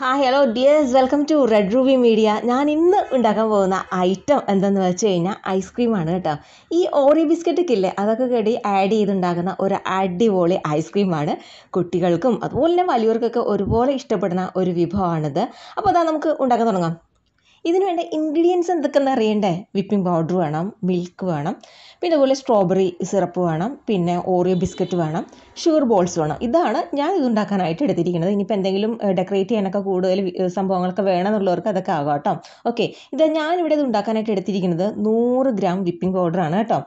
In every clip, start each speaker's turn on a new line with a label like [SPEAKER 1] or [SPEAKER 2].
[SPEAKER 1] hi hello dears welcome to red ruby media ഞാൻ ഇന്ന് ഉണ്ടാക്കാൻ പോകുന്ന ഐറ്റം എന്തെന്ന് വെച്ച് കഴിഞ്ഞാൽ ഐസ്ക്രീമാണ് കേട്ടോ ഈ ഓറി ബിസ്ക്കറ്റൊക്കെ ഇല്ലേ അതൊക്കെ കേടി ആഡ് ചെയ്തുണ്ടാക്കുന്ന ഒരു അടിപൊളി ഐസ്ക്രീമാണ് കുട്ടികൾക്കും അതുപോലെ തന്നെ വലിയവർക്കൊക്കെ ഒരുപോലെ ഇഷ്ടപ്പെടുന്ന ഒരു വിഭവമാണിത് അപ്പോൾ അതാ നമുക്ക് ഉണ്ടാക്കാൻ തുടങ്ങാം ഇതിന് വേണ്ട ഇൻഗ്രീഡിയൻസ് എന്തൊക്കെയെന്ന് അറിയണ്ടേ വിപ്പിംഗ് പൗഡർ വേണം മിൽക്ക് വേണം പിന്നെ അതുപോലെ സ്ട്രോബെറി സിറപ്പ് വേണം പിന്നെ ഓറിയോ ബിസ്ക്കറ്റ് വേണം ഷുഗർ ബോൾസ് വേണം ഇതാണ് ഞാൻ ഇതുണ്ടാക്കാനായിട്ട് എടുത്തിരിക്കുന്നത് ഇനിയിപ്പോൾ എന്തെങ്കിലും ഡെക്കറേറ്റ് ചെയ്യാനൊക്കെ കൂടുതൽ സംഭവങ്ങളൊക്കെ വേണമെന്നുള്ളവർക്ക് അതൊക്കെ ആകാം കേട്ടോ ഓക്കെ ഇത് ഞാനിവിടെ ഇത് ഉണ്ടാക്കാനായിട്ട് എടുത്തിരിക്കുന്നത് നൂറ് ഗ്രാം വിപ്പിംഗ് പൗഡറാണ് കേട്ടോ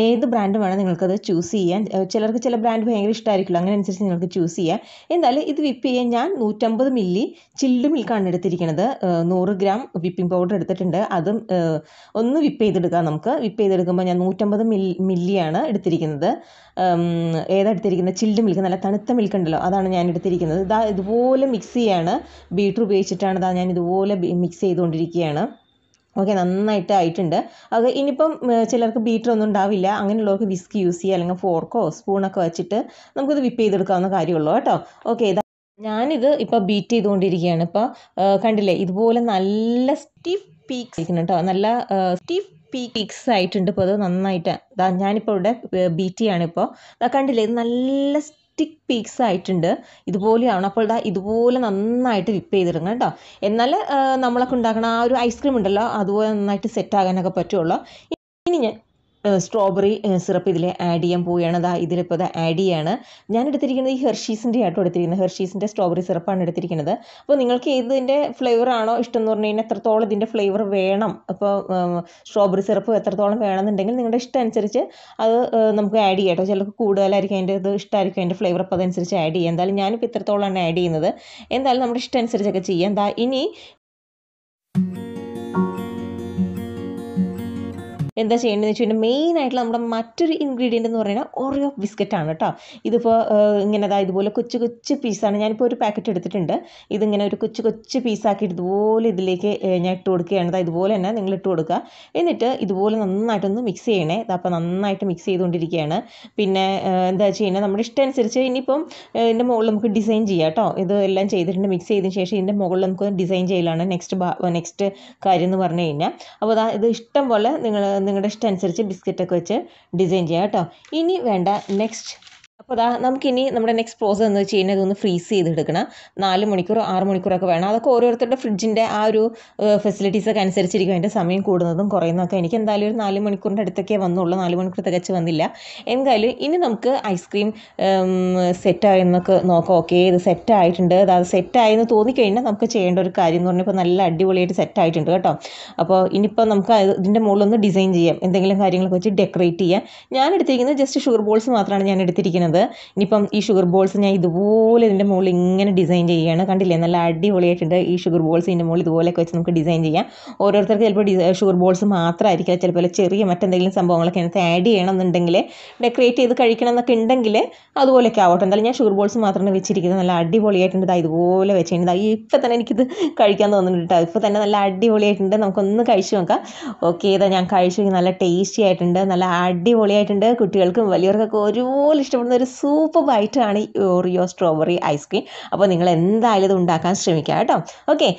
[SPEAKER 1] ഏത് ബ്രാൻഡ് വേണം നിങ്ങൾക്കത് ചൂസ് ചെയ്യാൻ ചിലർക്ക് ചില ബ്രാൻഡ് ഭയങ്കര ഇഷ്ടമായിരിക്കില്ല അങ്ങനെ അനുസരിച്ച് നിങ്ങൾക്ക് ചൂസ് ചെയ്യാം എന്തായാലും ഇത് വിപ്പ് ചെയ്യാൻ ഞാൻ നൂറ്റമ്പത് മില്ലി ചില്ഡ് മിൽക്കാണ് എടുത്തിരിക്കുന്നത് നൂറ് ഗ്രാം വിപ്പിംഗ് പൗഡർ എടുത്തിട്ടുണ്ട് അതും ഒന്ന് വിപ്പ് ചെയ്തെടുക്കാം നമുക്ക് വിപ്പ് ചെയ്തെടുക്കുമ്പോൾ ഞാൻ നൂറ്റമ്പത് മില്ലി മില്ലിയാണ് എടുത്തിരിക്കുന്നത് ഏതാ എടുത്തിരിക്കുന്നത് ചിൽഡ് മിൽക്ക് നല്ല തണുത്ത മിൽക്ക് ഉണ്ടല്ലോ അതാണ് ഞാൻ എടുത്തിരിക്കുന്നത് ഇതാ ഇതുപോലെ മിക്സ് ചെയ്യാണ് ബീട്രൂ ഉപയോഗിച്ചിട്ടാണ് ഇതാ ഞാൻ ഇതുപോലെ മിക്സ് ചെയ്തുകൊണ്ടിരിക്കുകയാണ് ഓക്കെ നന്നായിട്ട് ആയിട്ടുണ്ട് അത് ഇനിയിപ്പം ചിലർക്ക് ബീറ്റർ ഒന്നും ഉണ്ടാവില്ല അങ്ങനെയുള്ളവർക്ക് വിസ്ക് യൂസ് ചെയ്യുക അല്ലെങ്കിൽ ഫോർക്കോ സ്പൂണൊക്കെ വെച്ചിട്ട് നമുക്കിത് വിപ്പ് ചെയ്തെടുക്കാവുന്ന കാര്യമുള്ളൂ കേട്ടോ ഓക്കെ ഞാനിത് ഇപ്പോൾ ബീറ്റ് ചെയ്തുകൊണ്ടിരിക്കുകയാണ് ഇപ്പോൾ കണ്ടില്ലേ ഇതുപോലെ നല്ല സ്റ്റിഫ് പീക്സ് ഇരിക്കുന്നു കേട്ടോ നല്ല സ്റ്റിഫ് പീക്സ് ആയിട്ടുണ്ട് ഇപ്പോൾ അത് നന്നായിട്ട് ഞാനിപ്പോൾ ഇവിടെ ബീറ്റ് ചെയ്യാണ് ഇപ്പോൾ കണ്ടില്ലേ ഇത് നല്ല സ്റ്റിക്ക് പീക്സ് ആയിട്ടുണ്ട് ഇതുപോലെയാണ് അപ്പോൾ ഇതാ ഇതുപോലെ നന്നായിട്ട് വിപ്പ് ചെയ്തിടണം കേട്ടോ എന്നാൽ നമ്മളൊക്കെ ഉണ്ടാക്കണ ആ ഒരു ഐസ്ക്രീം ഉണ്ടല്ലോ അതുപോലെ നന്നായിട്ട് സെറ്റ് ആകാനൊക്കെ പറ്റുള്ളൂ ഇനി ഞാൻ സ്ട്രോബെറി സിറപ്പ് ഇതിൽ ആഡ് ചെയ്യാൻ പോവുകയാണ് അതാ ഇതിലിപ്പോൾ അത് ആഡ് ചെയ്യാണ് ഞാൻ എടുത്തിരിക്കുന്നത് ഈ ഹെർഷീസിൻ്റെ ആയിട്ട് എടുത്തിരിക്കുന്നത് ഹെർഷീസിൻ്റെ സ്ട്രോബെറി സിറപ്പാണ് എടുത്തിരിക്കുന്നത് അപ്പോൾ നിങ്ങൾക്ക് ഏതിൻ്റെ ആണോ ഇഷ്ടം എന്ന് പറഞ്ഞു കഴിഞ്ഞാൽ എത്രത്തോളം ഇതിൻ്റെ ഫ്ലേവർ വേണം അപ്പോൾ സ്ട്രോബെറി സിറപ്പ് എത്രത്തോളം വേണമെന്നുണ്ടെങ്കിൽ നിങ്ങളുടെ ഇഷ്ടം അനുസരിച്ച് അത് നമുക്ക് ആഡ് ചെയ്യാം കേട്ടോ ചിലർക്ക് കൂടുതലായിരിക്കും അതിൻ്റെ ഇത് ഇഷ്ടമായിരിക്കും അതിൻ്റെ ഫ്ലേവർ അപ്പോൾ അതനുസരിച്ച് ആഡ് ചെയ്യാം എന്തായാലും ഞാനിപ്പോൾ ഇത്രത്തോളമാണ് ആഡ് ചെയ്യുന്നത് എന്തായാലും നമ്മുടെ ഇഷ്ടം അനുസരിച്ചൊക്കെ ചെയ്യാം എന്താ ഇനി എന്താ ചെയ്യേണ്ടതെന്ന് വെച്ച് കഴിഞ്ഞാൽ മെയിൻ ആയിട്ടുള്ള നമ്മുടെ മറ്റൊരു ഇൻഗ്രീഡിയൻ്റ് എന്ന് പറയുന്നത് ഓറിയോ ബിസ്ക്കറ്റ് ആണ് കേട്ടോ ഇതിപ്പോൾ ഇങ്ങനെ അതായത് ഇതുപോലെ കൊച്ചു കൊച്ചു പീസാണ് ഞാനിപ്പോൾ ഒരു പാക്കറ്റ് എടുത്തിട്ടുണ്ട് ഇതിങ്ങനെ ഒരു കൊച്ചു കൊച്ചു പീസാക്കി ഇതുപോലെ ഇതിലേക്ക് ഞാൻ ഇട്ട് കൊടുക്കുകയാണ് അതായത് ഇതുപോലെ തന്നെ നിങ്ങൾ ഇട്ട് കൊടുക്കുക എന്നിട്ട് ഇതുപോലെ നന്നായിട്ടൊന്ന് മിക്സ് ചെയ്യണേ അപ്പോൾ നന്നായിട്ട് മിക്സ് ചെയ്തുകൊണ്ടിരിക്കുകയാണ് പിന്നെ എന്താ ചെയ്യുന്നത് നമ്മുടെ ഇഷ്ടം അനുസരിച്ച് ഇനിയിപ്പം ഇതിൻ്റെ മുകളിൽ നമുക്ക് ഡിസൈൻ ചെയ്യാം കേട്ടോ ഇതെല്ലാം ചെയ്തിട്ടുണ്ട് മിക്സ് ചെയ്തതിന് ശേഷം ഇതിൻ്റെ മുകളിൽ നമുക്ക് ഡിസൈൻ ചെയ്യലാണ് നെക്സ്റ്റ് നെക്സ്റ്റ് കാര്യം എന്ന് പറഞ്ഞു കഴിഞ്ഞാൽ അപ്പോൾ അതാ ഇത് ഇഷ്ടം പോലെ നിങ്ങൾ നിങ്ങളുടെ ഇഷ്ടം അനുസരിച്ച് ബിസ്ക്കറ്റൊക്കെ വെച്ച് ഡിസൈൻ ചെയ്യാം കേട്ടോ ഇനി വേണ്ട നെക്സ്റ്റ് അപ്പോൾ അതാ നമുക്കിനി നമ്മുടെ നെക്സ്റ്റ് പ്രോസസ് എന്ന് വെച്ച് കഴിഞ്ഞാൽ ഇതൊന്ന് ഫ്രീസ് ചെയ്തെടുക്കണം നാല് മണിക്കൂർ ആറ് മണിക്കൂറൊക്കെ വേണം അതൊക്കെ ഓരോരുത്തരുടെ ഫ്രിഡ്ജിൻ്റെ ആ ഒരു ഫെസിലിറ്റീസൊക്കെ അനുസരിച്ചിരിക്കും അതിൻ്റെ സമയം കൂടുന്നതും കുറയുന്നതൊക്കെ എനിക്ക് എന്തായാലും ഒരു നാല് മണിക്കൂറിൻ്റെ അടുത്തൊക്കെ വന്നുള്ളൂ നാല് മണിക്കൂർ തികച്ച് വന്നില്ല എന്തായാലും ഇനി നമുക്ക് ഐസ്ക്രീം സെറ്റായെന്നൊക്കെ നോക്കാം ഓക്കെ ഇത് സെറ്റായിട്ടുണ്ട് അതായത് സെറ്റായെന്ന് തോന്നിക്കഴിഞ്ഞാൽ നമുക്ക് ചെയ്യേണ്ട ഒരു കാര്യം എന്ന് പറഞ്ഞാൽ ഇപ്പോൾ നല്ല അടിപൊളിയായിട്ട് സെറ്റായിട്ടുണ്ട് കേട്ടോ അപ്പോൾ ഇനിയിപ്പോൾ നമുക്ക് ഇതിൻ്റെ മുകളിലൊന്ന് ഡിസൈൻ ചെയ്യാം എന്തെങ്കിലും കാര്യങ്ങളൊക്കെ വെച്ച് ഡെക്കറേറ്റ് ചെയ്യാം ഞാൻ എടുത്തിരിക്കുന്നത് ജസ്റ്റ് ഷുഗർ ബോൾസ് മാത്രമാണ് ഞാൻ എടുത്തിരിക്കുന്നത് ചെയ്യുന്നത് ഇനിയിപ്പം ഈ ഷുഗർ ബോൾസ് ഞാൻ ഇതുപോലെ ഇതിൻ്റെ മുകളിൽ ഇങ്ങനെ ഡിസൈൻ ചെയ്യുകയാണ് കണ്ടില്ലേ നല്ല അടിപൊളിയായിട്ടുണ്ട് ഈ ഷുഗർ ബോൾസ് ഇതിൻ്റെ മുകളിൽ ഇതുപോലെയൊക്കെ വെച്ച് നമുക്ക് ഡിസൈൻ ചെയ്യാം ഓരോരുത്തർക്ക് ചിലപ്പോൾ ഷുഗർ ബോൾസ് മാത്രമായിരിക്കില്ല ചിലപ്പോൾ ചെറിയ മറ്റെന്തെങ്കിലും സംഭവങ്ങളൊക്കെ അതിനകത്ത് ആഡ് ചെയ്യണമെന്നുണ്ടെങ്കിൽ ഡെക്കറേറ്റ് ചെയ്ത് കഴിക്കണം എന്നൊക്കെ ഉണ്ടെങ്കിൽ അതുപോലെയൊക്കെ ആവട്ടെ എന്തായാലും ഞാൻ ഷുഗർ ബോൾസ് മാത്രമാണ് വെച്ചിരിക്കുന്നത് നല്ല അടിപൊളിയായിട്ടുണ്ട് ഇതുപോലെ വെച്ചിട്ടുണ്ട് ഇപ്പം തന്നെ എനിക്കിത് കഴിക്കാൻ തോന്നിയിട്ട് കേട്ടോ ഇപ്പോൾ തന്നെ നല്ല അടിപൊളിയായിട്ടുണ്ട് നമുക്കൊന്ന് കഴിച്ചു നോക്കാം ഓക്കെ ഇതാ ഞാൻ കഴിച്ചു നല്ല ടേസ്റ്റി ആയിട്ടുണ്ട് നല്ല അടിപൊളിയായിട്ടുണ്ട് കുട്ടികൾക്കും വലിയവർക്കൊക്കെ ഒരുപോലെ ഇഷ്ടപ്പെടുന്ന ഉണ്ടാക്കുന്ന ഒരു സൂപ്പർ ബൈറ്റാണ് ഈ ഓറിയോ സ്ട്രോബെറി ഐസ്ക്രീം അപ്പോൾ നിങ്ങൾ എന്തായാലും ഇത് ഉണ്ടാക്കാൻ ശ്രമിക്കുക കേട്ടോ ഓക്കെ